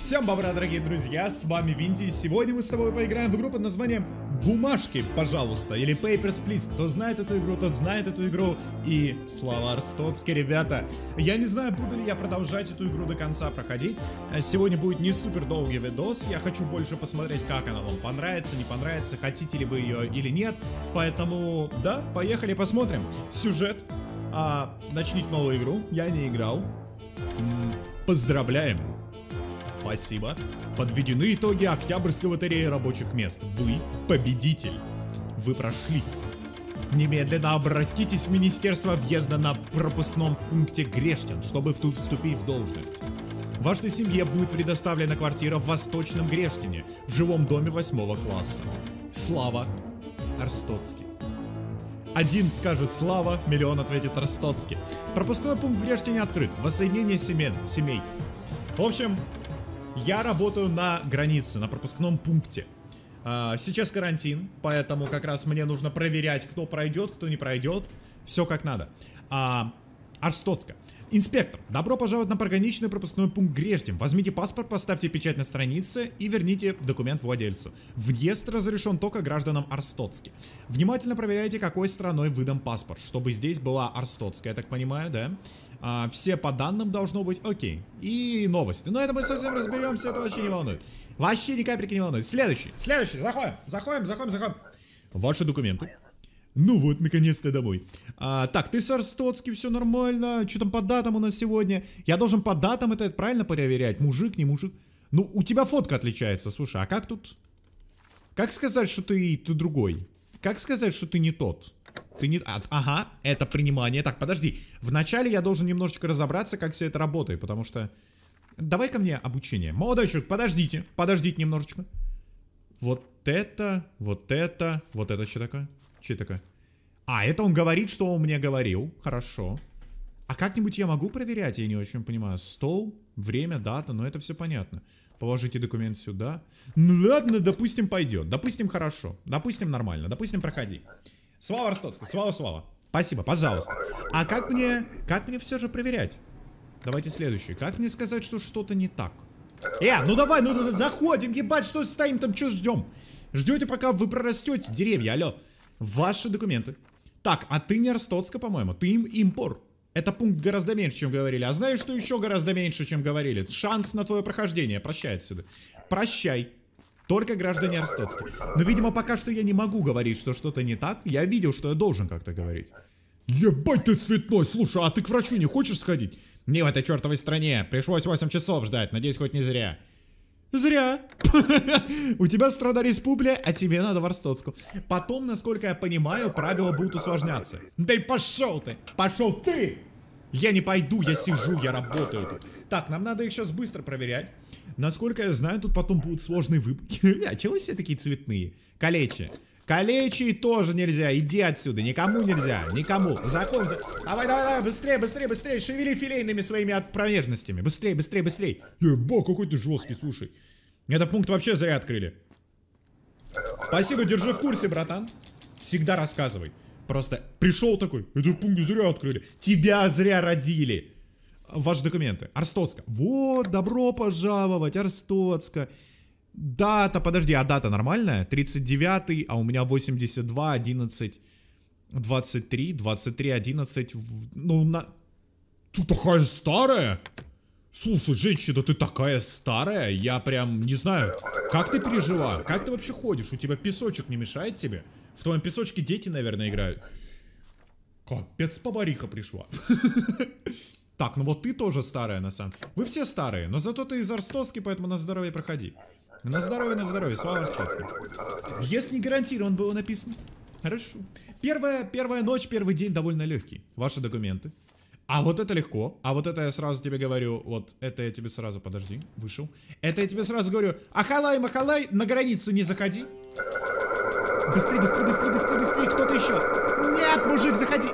Всем бобра, дорогие друзья, с вами Винди, и сегодня мы с тобой поиграем в игру под названием «Бумажки, пожалуйста» или «Papers, please». Кто знает эту игру, тот знает эту игру и слова Стоцки, ребята. Я не знаю, буду ли я продолжать эту игру до конца проходить. Э, сегодня будет не супер долгий видос, я хочу больше посмотреть, как она вам понравится, не понравится, хотите ли вы ее или нет. Поэтому, да, поехали посмотрим. Сюжет. А, начните новую игру, я не играл. Поздравляем. Спасибо. Подведены итоги Октябрьской лотереи рабочих мест. Вы победитель. Вы прошли. Немедленно обратитесь в Министерство въезда на пропускном пункте Грештин, чтобы тут вступить в должность. Вашей семье будет предоставлена квартира в Восточном Грештине, в жилом доме восьмого класса. Слава Арстоцкий. Один скажет «Слава», миллион ответит «Ростоцкий». Пропускной пункт в Рештине открыт. Воссоединение семей. В общем, я работаю на границе, на пропускном пункте. А, сейчас карантин, поэтому как раз мне нужно проверять, кто пройдет, кто не пройдет. Все как надо. А, Арстоцка. Инспектор, добро пожаловать на пограничный пропускной пункт Греждем. Возьмите паспорт, поставьте печать на странице и верните документ владельцу. Въезд разрешен только гражданам Арстоцки. Внимательно проверяйте, какой страной выдан паспорт, чтобы здесь была Арстоцка, я так понимаю, да? А, все по данным должно быть. Окей. И новости. Но это мы совсем разберемся, это вообще не волнует. Вообще ни капельки не волнует. Следующий, следующий, заходим, заходим, заходим, заходим. Ваши документы. Ну вот, наконец-то домой. А, так, ты с Арстоцким, все нормально. Что там по датам у нас сегодня? Я должен по датам это правильно проверять? Мужик, не мужик? Ну, у тебя фотка отличается, слушай, а как тут... Как сказать, что ты, ты другой? Как сказать, что ты не тот? ты не... А, ага, это принимание. Так, подожди. Вначале я должен немножечко разобраться, как все это работает, потому что... давай ко мне обучение. Молодой человек, подождите. Подождите немножечко. Вот это, вот это, вот это что такое? Что такое? А, это он говорит, что он мне говорил. Хорошо. А как-нибудь я могу проверять? Я не очень понимаю. Стол, время, дата, но это все понятно. Положите документ сюда. Ну ладно, допустим, пойдет. Допустим, хорошо. Допустим, нормально. Допустим, проходи. Слава Ростоцка, слава, слава. Спасибо, пожалуйста. А как мне, как мне все же проверять? Давайте следующий. Как мне сказать, что что-то не так? Э, ну давай, ну заходим, ебать, что стоим там, что ждем? Ждете, пока вы прорастете деревья, алло. Ваши документы. Так, а ты не Ростоцка, по-моему, ты им импор. Это пункт гораздо меньше, чем говорили. А знаешь, что еще гораздо меньше, чем говорили? Шанс на твое прохождение. Прощай отсюда. Прощай. Только граждане Арстоцкий. Но, видимо, пока что я не могу говорить, что что-то не так. Я видел, что я должен как-то говорить. Ебать ты цветной, слушай, а ты к врачу не хочешь сходить? Не в этой чертовой стране, пришлось 8 часов ждать, надеюсь, хоть не зря. Зря. У тебя страда республия, а тебе надо в Арстоцку. Потом, насколько я понимаю, правила будут усложняться. Да и пошел ты! Пошел ты! Я не пойду, я сижу, я работаю тут. Так, нам надо их сейчас быстро проверять. Насколько я знаю, тут потом будут сложные выборки. А чего все такие цветные? Калечи. Калечи тоже нельзя. Иди отсюда. Никому нельзя. Никому. Закон. За... Давай, давай, давай. Быстрее, быстрее, быстрее. Шевели филейными своими от промежностями. Быстрее, быстрее, быстрее. Ебо, какой ты жесткий, слушай. Этот пункт вообще зря открыли. Спасибо, держи в курсе, братан. Всегда рассказывай. Просто пришел такой, этот пункт зря открыли. Тебя зря родили ваши документы. Арстоцка. Вот, добро пожаловать, Арстоцка. Дата, подожди, а дата нормальная? 39, а у меня 82, 11, 23, 23, 11. Ну, на... Ты такая старая? Слушай, женщина, ты такая старая, я прям не знаю, как ты пережила, как ты вообще ходишь, у тебя песочек не мешает тебе? В твоем песочке дети, наверное, играют. Капец, повариха пришла. Так, ну вот ты тоже старая, на самом Вы все старые, но зато ты из Арстоцки, поэтому на здоровье проходи. На здоровье, на здоровье, слава Арстоцким. Въезд не гарантирован, было написано. Хорошо. Первая, первая ночь, первый день довольно легкий. Ваши документы. А вот это легко. А вот это я сразу тебе говорю. Вот это я тебе сразу... Подожди, вышел. Это я тебе сразу говорю. Ахалай, махалай, на границу не заходи. Быстрее, быстрее, быстрее, быстрее, быстрее. Кто-то еще. Нет, мужик, заходи.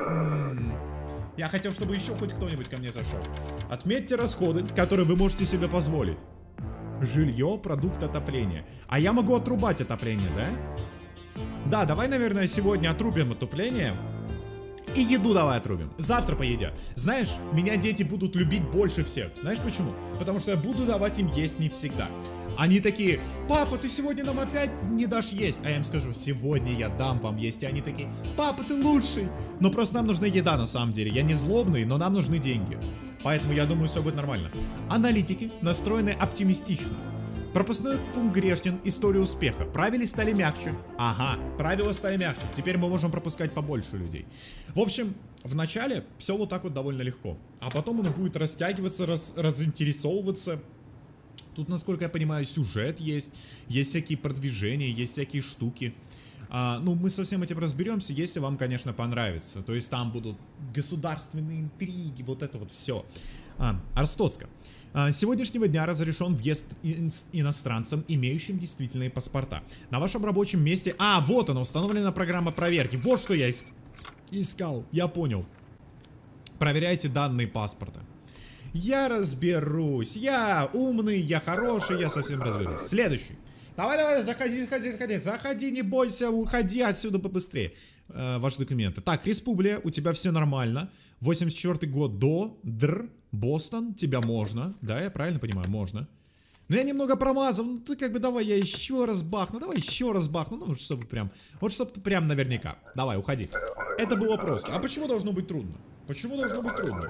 Я хотел, чтобы еще хоть кто-нибудь ко мне зашел. Отметьте расходы, которые вы можете себе позволить. Жилье, продукт отопления. А я могу отрубать отопление, да? Да, давай, наверное, сегодня отрубим отопление. И еду давай отрубим. Завтра поедят. Знаешь, меня дети будут любить больше всех. Знаешь почему? Потому что я буду давать им есть не всегда. Они такие, папа, ты сегодня нам опять не дашь есть. А я им скажу, сегодня я дам вам есть. И они такие, папа, ты лучший. Но просто нам нужна еда на самом деле. Я не злобный, но нам нужны деньги. Поэтому я думаю, все будет нормально. Аналитики настроены оптимистично. Пропускной пункт грешен, история успеха. Правила стали мягче. Ага, правила стали мягче. Теперь мы можем пропускать побольше людей. В общем, вначале все вот так вот довольно легко. А потом оно будет растягиваться, раз, разинтересовываться Тут, насколько я понимаю, сюжет есть, есть всякие продвижения, есть всякие штуки. А, ну, мы со всем этим разберемся, если вам, конечно, понравится. То есть там будут государственные интриги, вот это вот все. А, Арстоцка. А, с сегодняшнего дня разрешен въезд иностранцам, имеющим действительные паспорта. На вашем рабочем месте... А, вот она, установлена программа проверки. Вот что я иск... искал, я понял. Проверяйте данные паспорта. Я разберусь. Я умный, я хороший, я совсем разберусь. Следующий. Давай, давай, заходи, заходи, заходи. Заходи, не бойся, уходи отсюда побыстрее. Э, ваши документы. Так, Республия, у тебя все нормально. 84 год до, др, Бостон, тебя можно. Да, я правильно понимаю, можно. Но я немного промазал, ну ты как бы давай я еще раз бахну, давай еще раз бахну, ну чтобы прям, вот чтобы прям наверняка. Давай, уходи. Это было просто. А почему должно быть трудно? Почему должно быть трудно?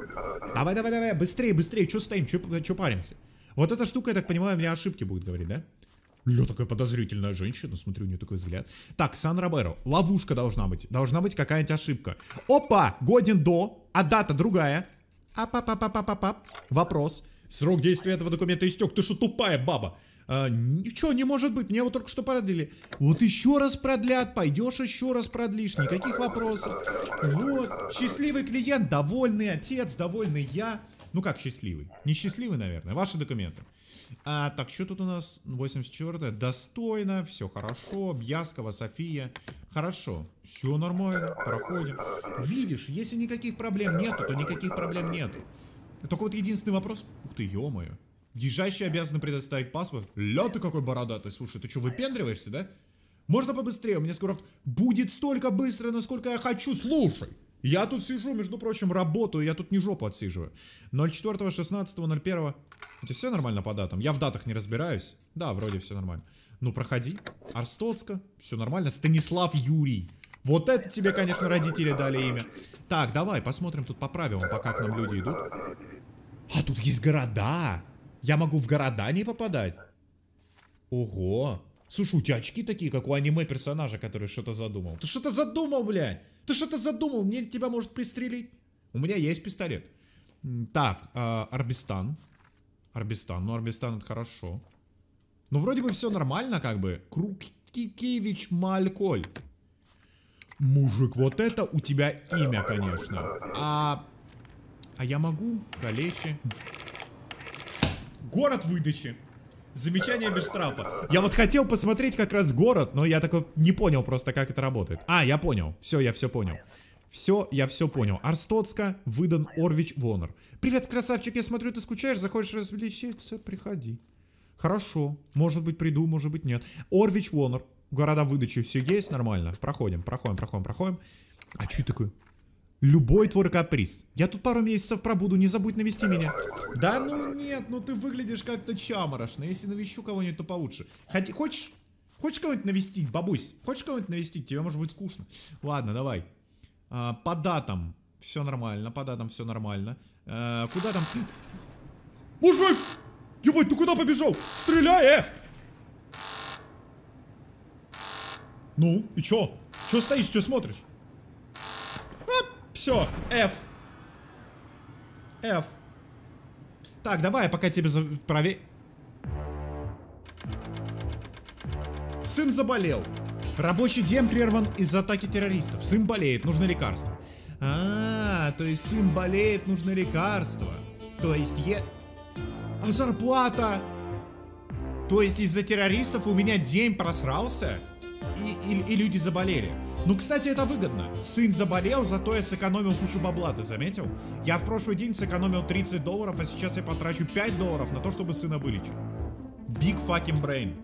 Давай, давай, давай, быстрее, быстрее, что стоим, что паримся? Вот эта штука, я так понимаю, мне ошибки будет говорить, да? Я такая подозрительная женщина, смотрю, у нее такой взгляд. Так, Сан Роберо, ловушка должна быть, должна быть какая-нибудь ошибка. Опа, годен до, а дата другая. А пап пап пап пап пап Вопрос. Срок действия этого документа истек, ты что тупая баба? А, ничего не может быть, мне его только что продлили. Вот еще раз продлят, пойдешь еще раз продлишь, никаких вопросов. Вот, счастливый клиент, довольный отец, довольный я. Ну как счастливый? Несчастливый, наверное. Ваши документы. А, так, что тут у нас? 84 -е. Достойно, все хорошо. Бьяскова, София. Хорошо, все нормально, проходим. Видишь, если никаких проблем нету, то никаких проблем нету. Только вот единственный вопрос... Ух ты, ё-моё. Въезжающие обязаны предоставить паспорт. Ля ты какой бородатый. Слушай, ты что, выпендриваешься, да? Можно побыстрее, у меня скоро... Будет столько быстро, насколько я хочу, слушай. Я тут сижу, между прочим, работаю, я тут не жопу отсиживаю. 04, 16, 01. У тебя все нормально по датам? Я в датах не разбираюсь. Да, вроде все нормально. Ну, проходи. Арстоцка, все нормально. Станислав Юрий. Вот это тебе, конечно, родители дали имя. Так, давай, посмотрим тут по правилам, пока к нам люди идут. А, тут есть города. Я могу в города не попадать? Ого. Слушай, у тебя очки такие, как у аниме персонажа, который что-то задумал. Ты что-то задумал, блядь. Ты что-то задумал. Мне тебя может пристрелить. У меня есть пистолет. Так, э, а, Арбистан. Арбистан. Ну, Арбистан это хорошо. Ну, вроде бы все нормально, как бы. Крукикевич Мальколь. Мужик, вот это у тебя имя, конечно. А... А я могу? Калечи. Город выдачи. Замечание без штрафа. Я вот хотел посмотреть как раз город, но я такой не понял просто, как это работает. А, я понял. Все, я все понял. Все, я все понял. Арстоцка, выдан Орвич Вонер. Привет, красавчик, я смотрю, ты скучаешь, захочешь развлечься, приходи. Хорошо, может быть приду, может быть нет. Орвич Вонер, города выдачи, все есть нормально. Проходим, проходим, проходим, проходим. А что такое? Любой твой каприз. Я тут пару месяцев пробуду, не забудь навести меня. Да ну нет, ну ты выглядишь как-то чаморошно. Если навещу кого-нибудь, то получше. Хоть, хочешь? Хочешь кого-нибудь навестить, бабусь? Хочешь кого-нибудь навестить? Тебе может быть скучно. Ладно, давай. А, по датам все нормально, по датам все нормально. А, куда там? Мужик! Ебать, ты куда побежал? Стреляй, э! Ну, и чё? Чё стоишь, чё смотришь? Все, F. F. Так, давай, пока тебе за... Сын заболел. Рабочий день прерван из-за атаки террористов. Сын болеет, нужно лекарство. А, а, то есть сын болеет, нужно лекарство. То есть е... А зарплата? То есть из-за террористов у меня день просрался? И, и, и люди заболели. Ну, кстати, это выгодно. Сын заболел, зато я сэкономил кучу бабла, ты заметил? Я в прошлый день сэкономил 30 долларов, а сейчас я потрачу 5 долларов на то, чтобы сына вылечить. Big fucking brain.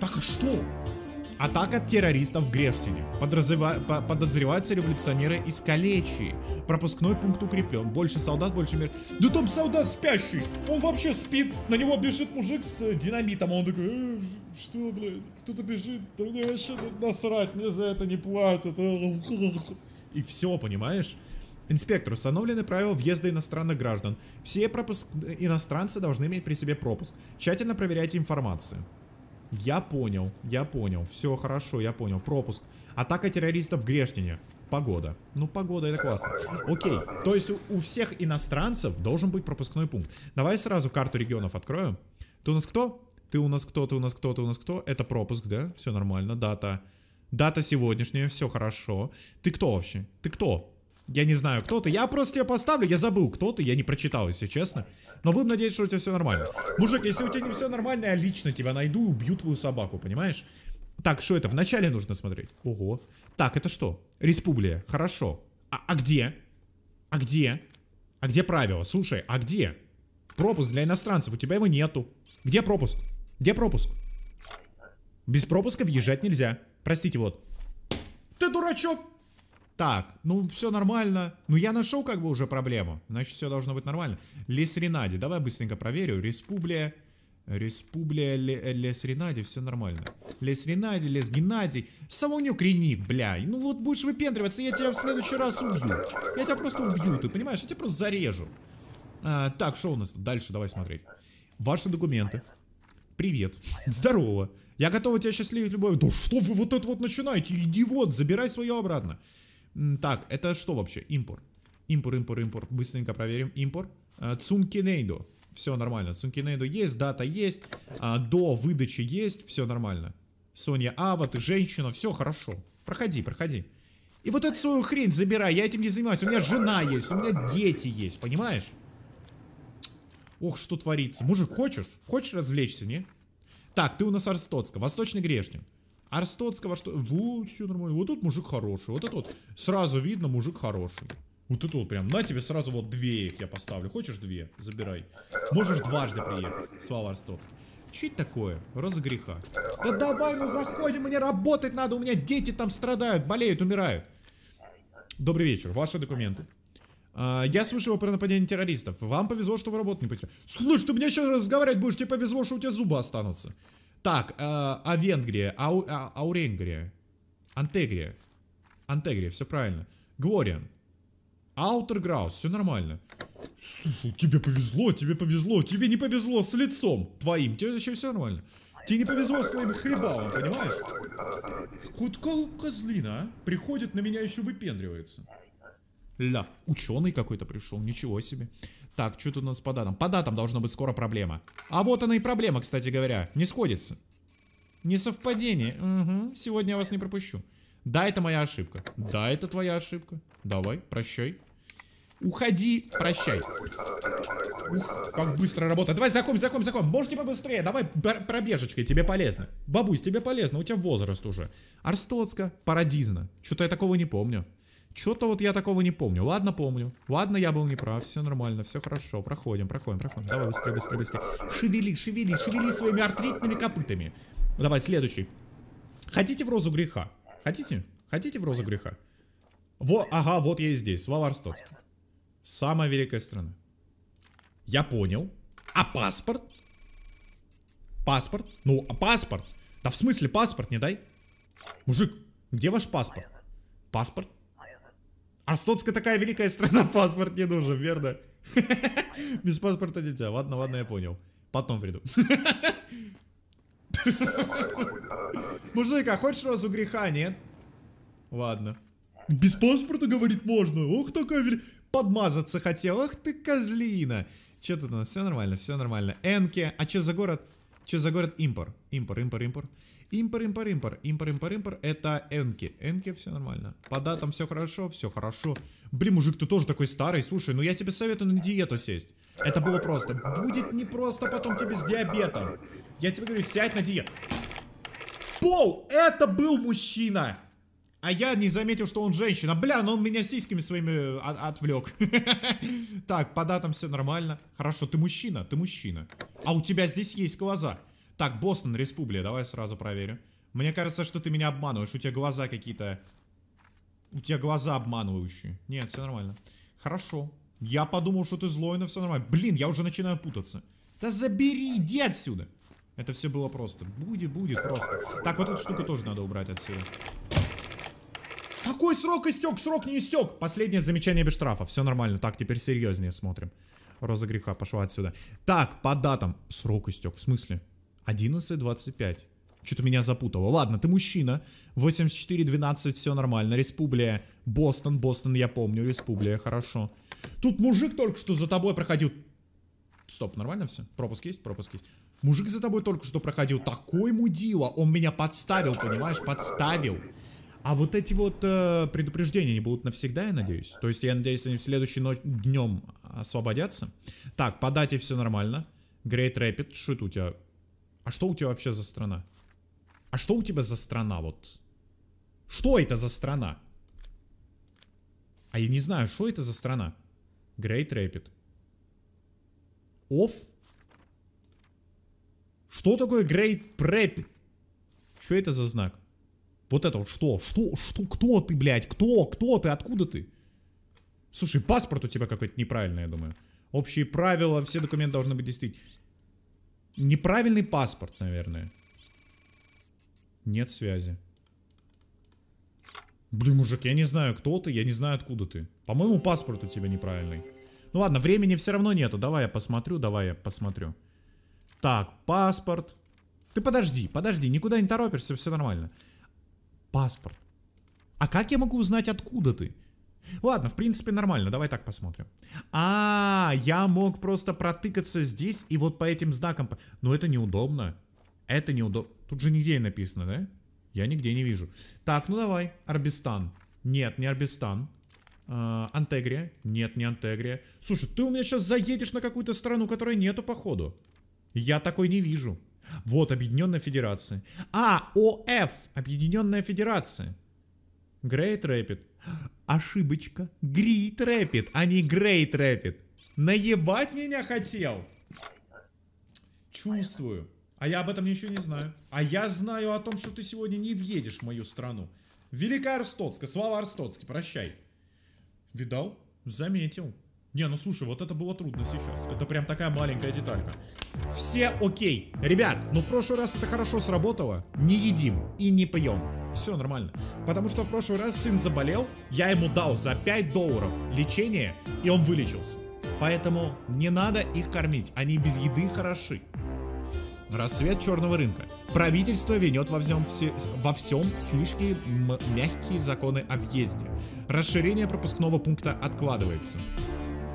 Так а что? Атака террористов в Грештине. Подразыва... Подозреваются революционеры из Калечии. Пропускной пункт укреплен. Больше солдат, больше мир. Да там солдат спящий! Он вообще спит! На него бежит мужик с э, динамитом. А он такой, э, что, блядь, кто-то бежит. Да мне вообще насрать, мне за это не платят. И все, понимаешь? Инспектор, установлены правила въезда иностранных граждан. Все пропуск... Э, иностранцы должны иметь при себе пропуск. Тщательно проверяйте информацию. Я понял, я понял. Все хорошо, я понял. Пропуск. Атака террористов в Грештине. Погода. Ну, погода, это классно. Окей, то есть у, у всех иностранцев должен быть пропускной пункт. Давай сразу карту регионов откроем. Ты у нас кто? Ты у нас кто? Ты у нас кто? Ты у нас кто? Это пропуск, да? Все нормально. Дата. Дата сегодняшняя, все хорошо. Ты кто вообще? Ты кто? Я не знаю, кто ты. Я просто тебя поставлю. Я забыл, кто ты. Я не прочитал, если честно. Но будем надеяться, что у тебя все нормально. Мужик, если у тебя не все нормально, я лично тебя найду и убью твою собаку, понимаешь? Так, что это? Вначале нужно смотреть. Ого. Так, это что? Республия. Хорошо. А, а где? А где? А где правила? Слушай, а где? Пропуск для иностранцев. У тебя его нету. Где пропуск? Где пропуск? Без пропуска въезжать нельзя. Простите, вот. Ты дурачок! Так, ну все нормально. Ну я нашел как бы уже проблему. Значит, все должно быть нормально. Лесринади. Давай быстренько проверю. Республия. Республия э, Лесринади. Все нормально. Лесринади, Лес Геннадий. Самонюк Реник, бля. Ну вот будешь выпендриваться, я тебя в следующий раз убью. Я тебя просто убью, ты понимаешь? Я тебя просто зарежу. А, так, что у нас тут? Дальше давай смотреть. Ваши документы. Привет. Здорово. Я готова тебя счастливить любовью. Да что вы вот это вот начинаете? Иди вот, забирай свое обратно. Так, это что вообще? Импор. Импор, импор, импор. Быстренько проверим. Импор. А, Цункинейдо. Все нормально. Цункинейдо есть, дата есть. А, до выдачи есть. Все нормально. Соня Ава, ты женщина. Все хорошо. Проходи, проходи. И вот эту свою хрень забирай. Я этим не занимаюсь. У меня жена есть, у меня дети есть. Понимаешь? Ох, что творится. Мужик, хочешь? Хочешь развлечься, не? Так, ты у нас Арстоцка, восточный грешник. Арстоцкого что... Вот, все нормально. Вот тут мужик хороший. Вот этот вот. Сразу видно, мужик хороший. Вот это вот прям. На тебе сразу вот две их я поставлю. Хочешь две? Забирай. Можешь дважды приехать. Слава Арстоцкий. Че это такое? Роза греха. Да давай мы ну заходим, мне работать надо. У меня дети там страдают, болеют, умирают. Добрый вечер. Ваши документы. А, я слышал про нападение террористов. Вам повезло, что вы работу не потеряли. Слушай, ты мне еще разговаривать будешь, тебе повезло, что у тебя зубы останутся. Так, э, а Венгрия, Ау, а, Ауренгрия, Антегрия, Антегрия, все правильно. Глориан, Аутерграус, все нормально. Слушай, тебе повезло, тебе повезло, тебе не повезло с лицом твоим, тебе еще все нормально. Тебе не повезло с твоим хлебалом, понимаешь? Худко козлина, а? Приходит на меня еще выпендривается. Ля, ученый какой-то пришел, ничего себе. Так, что тут у нас по датам? По датам должно быть скоро проблема. А вот она и проблема, кстати говоря. Не сходится. Несовпадение. Угу. Сегодня я вас не пропущу. Да, это моя ошибка. Да, это твоя ошибка. Давай, прощай. Уходи, прощай. Ух, как быстро работает. Давай, заком, заком, заком. Можете побыстрее. Давай, пробежечкой, тебе полезно. Бабусь, тебе полезно, у тебя возраст уже. Арстоцка, Парадизна. Что-то я такого не помню. Что-то вот я такого не помню. Ладно, помню. Ладно, я был неправ. Все нормально, все хорошо. Проходим, проходим, проходим. Давай быстрее, быстрее, быстрее. Шевели, шевели, шевели своими артритными копытами. Давай, следующий. Хотите в розу греха? Хотите? Хотите в розу греха? Во, ага, вот я и здесь. Валар Самая великая страна. Я понял. А паспорт? Паспорт? Ну, а паспорт? Да в смысле паспорт не дай? Мужик, где ваш паспорт? Паспорт? А такая великая страна, паспорт не нужен, верно? Без паспорта дитя. Ладно, ладно, я понял. Потом приду. Мужик, а хочешь розу греха, нет? Ладно. Без паспорта, говорит, можно. Ох, такая великая. Подмазаться хотел. Ах ты, козлина. Че тут у нас? Все нормально, все нормально. Энке, а че за город? Сейчас загорят импор. Импор, импор, импор. Импор, импор, импор. Импор, импор, импор. Это энки. Энки, все нормально. По датам все хорошо, все хорошо. Блин, мужик, ты тоже такой старый. Слушай, ну я тебе советую на диету сесть. Это было просто. Будет непросто потом тебе с диабетом. Я тебе говорю, сядь на диету. Пол, это был мужчина. А я не заметил, что он женщина. Бля, но ну он меня сиськами своими э, от отвлек. Так, по датам все нормально. Хорошо, ты мужчина, ты мужчина. А у тебя здесь есть глаза. Так, Бостон, Республика, давай сразу проверю. Мне кажется, что ты меня обманываешь. У тебя глаза какие-то... У тебя глаза обманывающие. Нет, все нормально. Хорошо. Я подумал, что ты злой, но все нормально. Блин, я уже начинаю путаться. Да забери, иди отсюда. Это все было просто. Будет, будет просто. Так, вот эту штуку тоже надо убрать отсюда. Какой срок истек? Срок не истек. Последнее замечание без штрафа. Все нормально. Так, теперь серьезнее смотрим. Роза греха пошла отсюда. Так, по датам. Срок истек. В смысле? 11.25. Что-то меня запутало. Ладно, ты мужчина. 84-12, все нормально. Республия. Бостон, Бостон, я помню. Республия, хорошо. Тут мужик только что за тобой проходил. Стоп, нормально все? Пропуск есть? Пропуск есть. Мужик за тобой только что проходил. Такой мудила. Он меня подставил, понимаешь? Подставил. А вот эти вот э, предупреждения, они будут навсегда, я надеюсь? То есть, я надеюсь, они в следующий ночь, днем освободятся? Так, по дате все нормально. Great Rapid, что это у тебя? А что у тебя вообще за страна? А что у тебя за страна вот? Что это за страна? А я не знаю, что это за страна? Great Rapid. Оф? Что такое Great Rapid? Что это за знак? Вот это вот что? Что? Что? Кто ты, блядь? Кто? Кто ты? Откуда ты? Слушай, паспорт у тебя какой-то неправильный, я думаю. Общие правила, все документы должны быть действительно. Неправильный паспорт, наверное. Нет связи. Блин, мужик, я не знаю, кто ты, я не знаю, откуда ты. По-моему, паспорт у тебя неправильный. Ну ладно, времени все равно нету. Давай я посмотрю, давай я посмотрю. Так, паспорт. Ты подожди, подожди, никуда не торопишься, все нормально. Паспорт. А как я могу узнать, откуда ты? Ладно, в принципе, нормально, давай так посмотрим. А, -а, -а я мог просто протыкаться здесь и вот по этим знакам... Но это неудобно. Это неудобно. Тут же нигде написано, да? Я нигде не вижу. Так, ну давай. Арбистан. Нет, не Арбистан. А, Антегрия. Нет, не Антегрия. Слушай, ты у меня сейчас заедешь на какую-то страну, которой нету, походу. Я такой не вижу. Вот, Объединенная Федерация. А, ОФ, Объединенная Федерация. Great Rapid. Ошибочка. Great Rapid, а не Great Rapid. Наебать меня хотел. Чувствую. А я об этом ничего не знаю. А я знаю о том, что ты сегодня не въедешь в мою страну. Великая Арстоцка, слава Арстоцке, прощай. Видал? Заметил. Не, ну слушай, вот это было трудно сейчас. Это прям такая маленькая деталька. Все окей. Ребят, ну в прошлый раз это хорошо сработало. Не едим и не пьем. Все нормально. Потому что в прошлый раз сын заболел, я ему дал за 5 долларов лечение, и он вылечился. Поэтому не надо их кормить, они без еды хороши. Рассвет черного рынка. Правительство венет во всем, все, во всем слишком мягкие законы о въезде. Расширение пропускного пункта откладывается.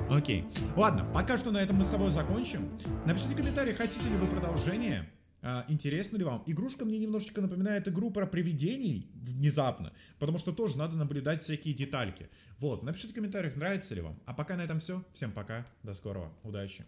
Окей. Ладно, пока что на этом мы с тобой закончим. Напишите в хотите ли вы продолжение. А, интересно ли вам? Игрушка мне немножечко напоминает игру про привидений внезапно, потому что тоже надо наблюдать всякие детальки. Вот, напишите в комментариях, нравится ли вам. А пока на этом все. Всем пока, до скорого, удачи.